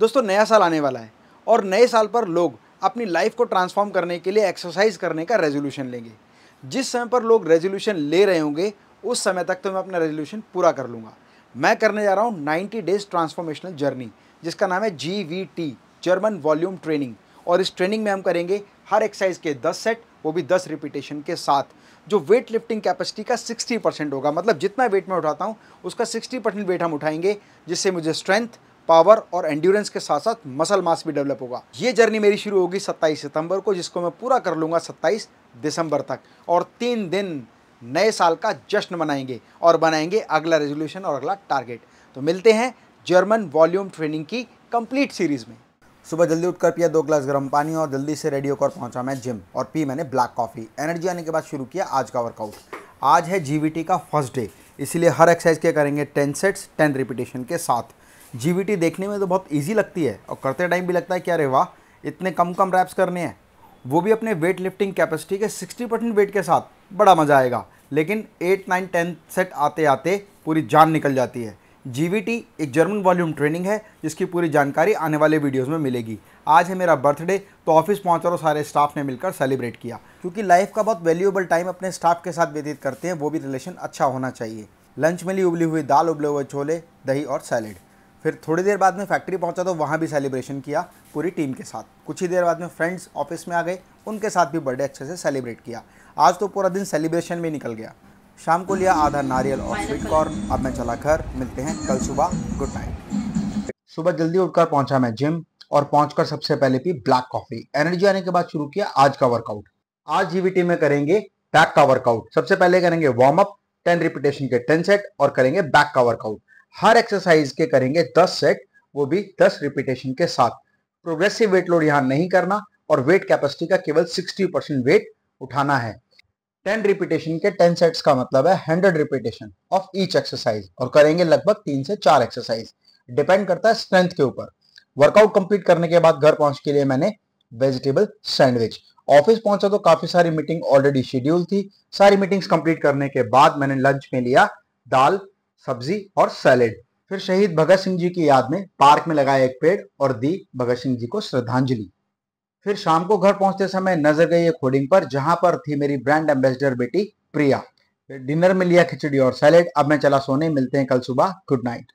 दोस्तों नया साल आने वाला है और नए साल पर लोग अपनी लाइफ को ट्रांसफॉर्म करने के लिए एक्सरसाइज करने का रेजोल्यूशन लेंगे जिस समय पर लोग रेजोल्यूशन ले रहे होंगे उस समय तक तो मैं अपना रेजोल्यूशन पूरा कर लूँगा मैं करने जा रहा हूँ 90 डेज ट्रांसफॉर्मेशनल जर्नी जिसका नाम है G V T German volume training और इस ट्रेनिंग में हम करेंगे हर एक्सरसाइज के दस सेट वो भी दस रिपीटेशन के साथ जो वेट लिफ्टिंग कैपेसिटी का 60 परसेंट होगा मतलब जितना वेट मैं उठाता हूँ उसका 60 परसेंट वेट हम उठाएंगे जिससे मुझे स्ट्रेंथ पावर और एंड्योरेंस के साथ साथ मसल मास भी डेवलप होगा ये जर्नी मेरी शुरू होगी 27 सितंबर को जिसको मैं पूरा कर लूँगा 27 दिसंबर तक और तीन दिन नए साल का जश्न मनाएंगे और बनाएंगे अगला रेजोल्यूशन और अगला टारगेट तो मिलते हैं जर्मन वॉल्यूम ट्रेनिंग की कंप्लीट सीरीज़ में सुबह जल्दी उठकर पिया दो ग्लास गर्म पानी और जल्दी से रेडी होकर पहुंचा मैं जिम और पी मैंने ब्लैक कॉफ़ी एनर्जी आने के बाद शुरू किया आज का वर्कआउट आज है जीवीटी का फर्स्ट डे इसलिए हर एक्सरसाइज के करेंगे टेन सेट्स टेन रिपीटेशन के साथ जीवीटी देखने में तो बहुत ईजी लगती है और करते टाइम भी लगता है कि अरे वाह इतने कम कम रैप्स करने हैं वो भी अपने वेट लिफ्टिंग कैपेसिटी के 60 परसेंट वेट के साथ बड़ा मज़ा आएगा लेकिन एट नाइन टेंथ सेट आते आते पूरी जान निकल जाती है जीवीटी एक जर्मन वॉल्यूम ट्रेनिंग है जिसकी पूरी जानकारी आने वाले वीडियोज़ में मिलेगी आज है मेरा बर्थडे तो ऑफिस पहुँचा और सारे स्टाफ ने मिलकर सेलिब्रेट किया क्योंकि लाइफ का बहुत वैल्यूएबल टाइम अपने स्टाफ के साथ व्यतीत करते हैं वो भी रिलेशन अच्छा होना चाहिए लंच में ली उबली हुई दाल उबले हुए छोले दही और सैलेड फिर थोड़ी देर बाद में फैक्ट्री पहुंचा तो वहाँ भी सेलिब्रेशन किया पूरी टीम के साथ कुछ ही देर बाद में फ्रेंड्स ऑफिस में आ गए उनके साथ भी बर्थडे अच्छे से सेलिब्रेट किया आज तो पूरा दिन सेलिब्रेशन में निकल गया शाम को लिया आधा नारियल और स्वीट कॉर्न अब मैं चला घर मिलते हैं कल सुबह गुड नाइट सुबह जल्दी उठकर पहुंचा मैं जिम और पहुंचकर सबसे पहले पी ब्लैक कॉफी एनर्जी आने के बाद शुरू किया आज का वर्कआउट आज जीवीटी में करेंगे बैक का वर्कआउट सबसे पहले करेंगे वार्म अप टेन रिपीटेशन के टेन सेट और करेंगे बैक का वर्कआउट हर एक्सरसाइज के करेंगे दस सेट वो भी दस रिपीटेशन के साथ प्रोग्रेसिव वेट लोड यहां नहीं करना और वेट कैपेसिटी का केवल 60 परसेंट वेट उठाना है 10 रिपीटेशन के 10 सेट्स का मतलब है 100 रिपीटेशन ऑफ ईच एक्सरसाइज और करेंगे लगभग तीन से चार एक्सरसाइज डिपेंड करता है स्ट्रेंथ के ऊपर वर्कआउट कंप्लीट करने के बाद घर पहुंच के लिए मैंने वेजिटेबल सैंडविच ऑफिस पहुंचा तो काफी सारी मीटिंग ऑलरेडी शेड्यूल थी सारी मीटिंग्स कंप्लीट करने के बाद मैंने लंच में लिया दाल सब्जी और सैलेड फिर शहीद भगत सिंह जी की याद में पार्क में लगाया एक पेड़ और दी भगत सिंह जी को श्रद्धांजलि फिर शाम को घर पहुंचते समय नजर गई एक होर्डिंग पर जहां पर थी मेरी ब्रांड एम्बेसडर बेटी प्रिया फिर डिनर में लिया खिचड़ी और सैलेड अब मैं चला सोने मिलते हैं कल सुबह गुड नाइट